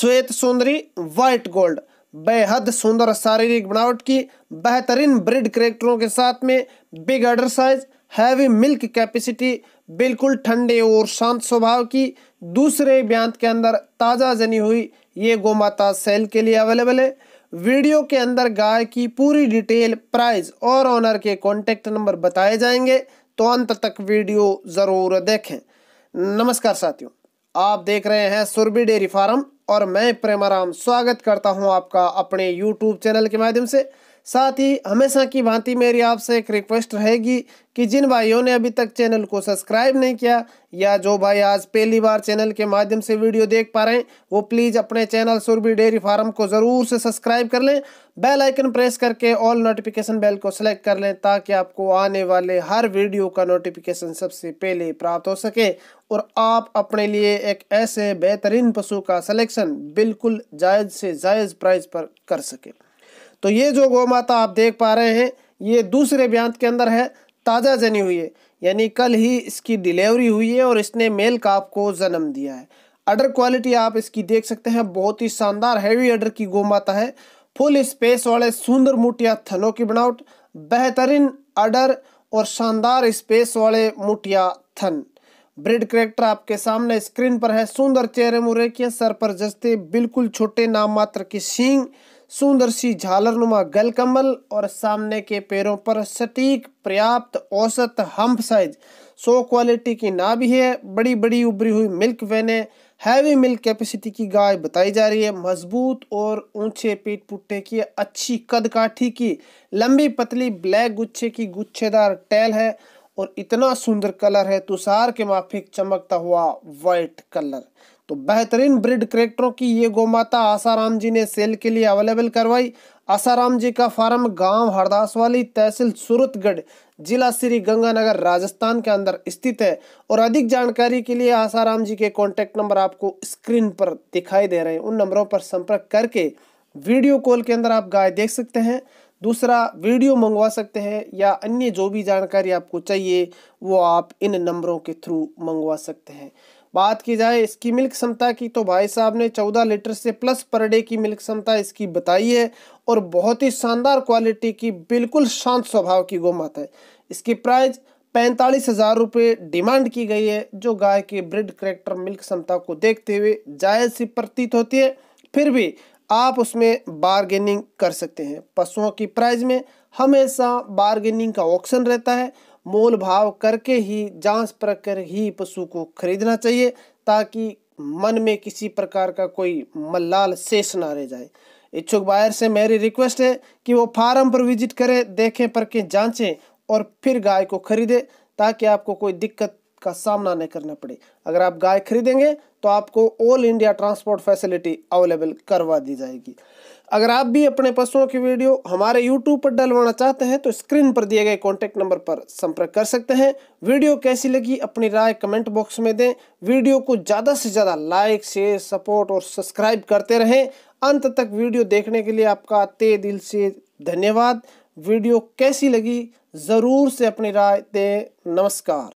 श्वेत सुंदरी white gold बेहद सुंदर शारीरिक बनावट की बेहतरीन ब्रिड करेक्टरों के साथ में big udder size heavy milk capacity बिल्कुल ठंडे और शांत स्वभाव की दूसरे ब्यांत के अंदर ताज़ा जनी हुई ये गोमाता सेल के लिए अवेलेबल है वीडियो के अंदर गाय की पूरी डिटेल प्राइस और ऑनर के कॉन्टेक्ट नंबर बताए जाएंगे तो अंत तक वीडियो ज़रूर देखें नमस्कार साथियों आप देख रहे हैं सुरभि डेयरी फार्म और मैं प्रेमाराम स्वागत करता हूं आपका अपने यूट्यूब चैनल के माध्यम से साथ ही हमेशा की भांति मेरी आपसे एक रिक्वेस्ट रहेगी कि जिन भाइयों ने अभी तक चैनल को सब्सक्राइब नहीं किया या जो भाई आज पहली बार चैनल के माध्यम से वीडियो देख पा रहे हैं वो प्लीज़ अपने चैनल सुरभि डेयरी फार्म को ज़रूर से सब्सक्राइब कर लें बेल आइकन प्रेस करके ऑल नोटिफिकेशन बेल को सिलेक्ट कर लें ताकि आपको आने वाले हर वीडियो का नोटिफिकेशन सबसे पहले प्राप्त हो सके और आप अपने लिए एक ऐसे बेहतरीन पशु का सेलेक्शन कलेक्शन बिल्कुल जायज़ से जायज़ प्राइस पर कर सके तो ये जो गौ माता आप देख पा रहे हैं ये दूसरे ब्यांत के अंदर है ताज़ा जनी हुई है यानी कल ही इसकी डिलीवरी हुई है और इसने मेल का आपको जन्म दिया है अडर क्वालिटी आप इसकी देख सकते हैं बहुत ही शानदार हैवी अडर की गौ माता है फुल स्पेस वाले सुंदर मुठिया थनों की बनावट बेहतरीन अडर और शानदार स्पेस वाले मुठिया थन ब्रेड करेक्टर आपके सामने स्क्रीन पर है सुंदर चेहरे मुरे के सर पर जस्ते बिल्कुल छोटे नाम मात्र की सींग सुंदर सी झालरनुमा गलकमल और सामने के पैरों पर सटीक पर्याप्त औसत हम्प साइज सो क्वालिटी की ना भी है बड़ी बड़ी उभरी हुई milk vein heavy milk capacity की गाय बताई जा रही है मजबूत और ऊंचे पीठ पुट्टे की अच्छी कद काठी की लंबी पतली ब्लैक गुच्छे की गुच्छेदार टैल है और इतना सुंदर कलर है तुषार के माफिक चमकता हुआ वाइट कलर तो बेहतरीन ब्रिड करेक्टरों की ये गोमाता आसाराम जी ने सेल के लिए अवेलेबल करवाई आसाराम जी का फार्म गांव वाली तहसील सूरतगढ़ जिला श्री गंगानगर राजस्थान के अंदर स्थित है और अधिक जानकारी के लिए आसाराम जी के कॉन्टैक्ट नंबर आपको स्क्रीन पर दिखाई दे रहे हैं उन नंबरों पर संपर्क करके वीडियो कॉल के अंदर आप गाय देख सकते हैं दूसरा वीडियो मंगवा सकते हैं या अन्य जो भी जानकारी आपको चाहिए वो आप इन नंबरों के थ्रू मंगवा सकते हैं बात की जाए इसकी मिल्क क्षमता की तो भाई साहब ने चौदह लीटर से प्लस पर डे की मिल्क क्षमता इसकी बताई है और बहुत ही शानदार क्वालिटी की बिल्कुल शांत स्वभाव की गोमाता है इसकी प्राइस पैंतालीस हज़ार रुपये डिमांड की गई है जो गाय के ब्रिड करेक्टर मिल्क क्षमता को देखते हुए जायज सी प्रतीत होती है फिर भी आप उसमें बारगेनिंग कर सकते हैं पशुओं की प्राइज में हमेशा बारगेनिंग का ऑप्शन रहता है मोल भाव करके ही जांच परख कर ही पशु को खरीदना चाहिए ताकि मन में किसी प्रकार का कोई मल्लाल शेष ना रह जाए इच्छुक बायर से मेरी रिक्वेस्ट है कि वो फार्म पर विजिट करें देखें परखें जांचें और फिर गाय को खरीदे ताकि आपको कोई दिक्कत का सामना नहीं करना पड़े अगर आप गाय खरीदेंगे तो आपको all India transport facility available करवा दी जाएगी अगर आप भी अपने पशुओं की वीडियो हमारे यूट्यूब पर डलवाना चाहते हैं तो स्क्रीन पर दिए गए कॉन्टैक्ट नंबर पर संपर्क कर सकते हैं वीडियो कैसी लगी अपनी राय कमेंट बॉक्स में दें वीडियो को ज़्यादा से ज़्यादा लाइक शेयर सपोर्ट और सब्सक्राइब करते रहें अंत तक वीडियो देखने के लिए आपका ते दिल से धन्यवाद वीडियो कैसी लगी ज़रूर से अपनी राय दें नमस्कार